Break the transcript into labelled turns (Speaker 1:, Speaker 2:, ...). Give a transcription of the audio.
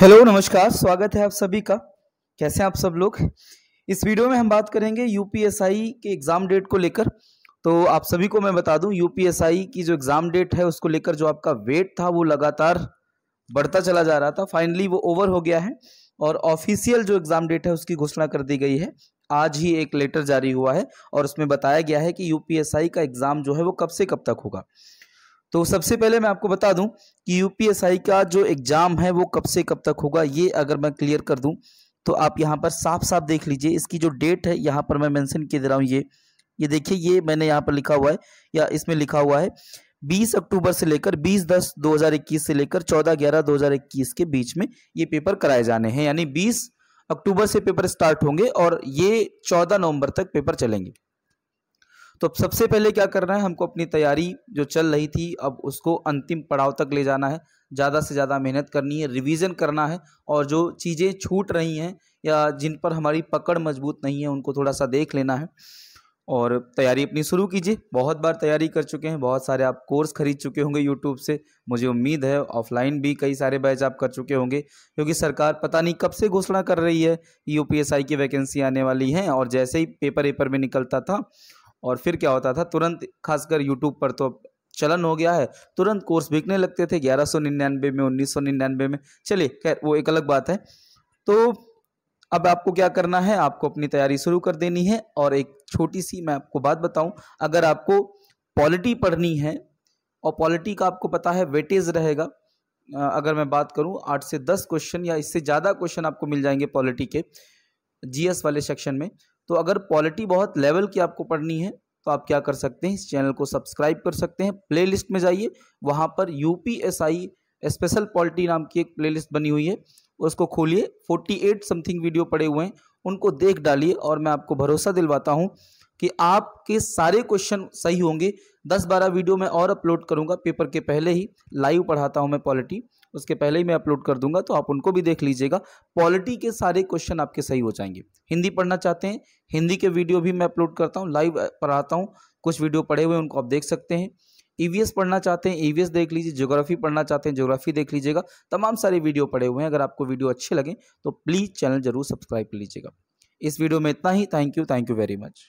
Speaker 1: hello नमस्कार स्वागत है आप सभी का कैसे हैं आप सब लोग इस वीडियो में हम बात करेंगे यूपीएसआई के एग्ज़ाम डेट को लेकर तो आप सभी को मैं बता दूं यूपीएसआई की जो एग्ज़ाम डेट है उसको लेकर जो आपका वेट था वो लगातार बढ़ता चला जा रहा था फाइनली वो ओवर हो गया है और ऑफिशियल जो एग्ज़ाम डेट है उसकी घोषणा कर दी गई है आज ही एक लेटर जारी हुआ है और उसमें बताया गया है कि यूपीएसआई का एग्ज़ाम जो है वो कब से कब तक होगा तो सबसे पहले मैं आपको बता दूं कि यूपीएसआई का जो एग्ज़ाम है वो कब से कब तक होगा ये अगर मैं क्लियर कर दूं तो आप यहाँ पर साफ साफ देख लीजिए इसकी जो डेट है यहाँ पर मैं मेंशन किए दे रहा हूँ ये ये देखिए ये मैंने यहाँ पर लिखा हुआ है या इसमें लिखा हुआ है बीस अक्टूबर से लेकर बीस दस दो से लेकर चौदह ग्यारह दो के बीच में ये पेपर कराए जाने हैं यानी बीस अक्टूबर से पेपर स्टार्ट होंगे और ये 14 नवंबर तक पेपर चलेंगे तो सबसे पहले क्या करना है हमको अपनी तैयारी जो चल रही थी अब उसको अंतिम पड़ाव तक ले जाना है ज़्यादा से ज़्यादा मेहनत करनी है रिवीजन करना है और जो चीज़ें छूट रही हैं या जिन पर हमारी पकड़ मजबूत नहीं है उनको थोड़ा सा देख लेना है और तैयारी अपनी शुरू कीजिए बहुत बार तैयारी कर चुके हैं बहुत सारे आप कोर्स खरीद चुके होंगे यूट्यूब से मुझे उम्मीद है ऑफलाइन भी कई सारे बैच आप कर चुके होंगे क्योंकि सरकार पता नहीं कब से घोषणा कर रही है यूपीएसआई की वैकेंसी आने वाली हैं और जैसे ही पेपर वेपर में निकलता था और फिर क्या होता था तुरंत खासकर यूट्यूब पर तो चलन हो गया है तुरंत कोर्स बिकने लगते थे ग्यारह सौ निन्यानवे में उन्नीस सौ निन्यानवे में चलिए खैर वो एक अलग बात है तो अब आपको क्या करना है आपको अपनी तैयारी शुरू कर देनी है और एक छोटी सी मैं आपको बात बताऊं अगर आपको पॉलिटी पढ़नी है और पॉलिटी का आपको पता है वेटेज रहेगा अगर मैं बात करूं आठ से दस क्वेश्चन या इससे ज़्यादा क्वेश्चन आपको मिल जाएंगे पॉलिटी के जीएस वाले सेक्शन में तो अगर पॉलिटी बहुत लेवल की आपको पढ़नी है तो आप क्या कर सकते हैं इस चैनल को सब्सक्राइब कर सकते हैं प्लेलिस्ट में जाइए वहाँ पर U P S I special polity नाम की एक प्लेलिस्ट बनी हुई है उसको खोलिए 48 समथिंग वीडियो पड़े हुए हैं उनको देख डालिए और मैं आपको भरोसा दिलवाता हूँ कि आपके सारे क्वेश्चन सही होंगे दस बारह वीडियो मैं और अपलोड करूँगा पेपर के पहले ही लाइव पढ़ाता हूँ मैं पॉलिटी उसके पहले ही मैं अपलोड कर दूंगा तो आप उनको भी देख लीजिएगा पॉलिटी के सारे क्वेश्चन आपके सही हो जाएंगे हिंदी पढ़ना चाहते हैं हिंदी के वीडियो भी मैं अपलोड करता हूँ लाइव पढ़ाता हूँ कुछ वीडियो पढ़े हुए उनको आप देख सकते हैं ईवीएस e पढ़ना चाहते हैं ई e देख लीजिए ज्योग्राफी पढ़ना चाहते हैं ज्योग्राफी देख लीजिएगा तमाम सारे वीडियो पड़े हुए हैं अगर आपको वीडियो अच्छे लगे तो प्लीज़ चैनल जरूर सब्सक्राइब कर लीजिएगा इस वीडियो में इतना ही thank you thank you very much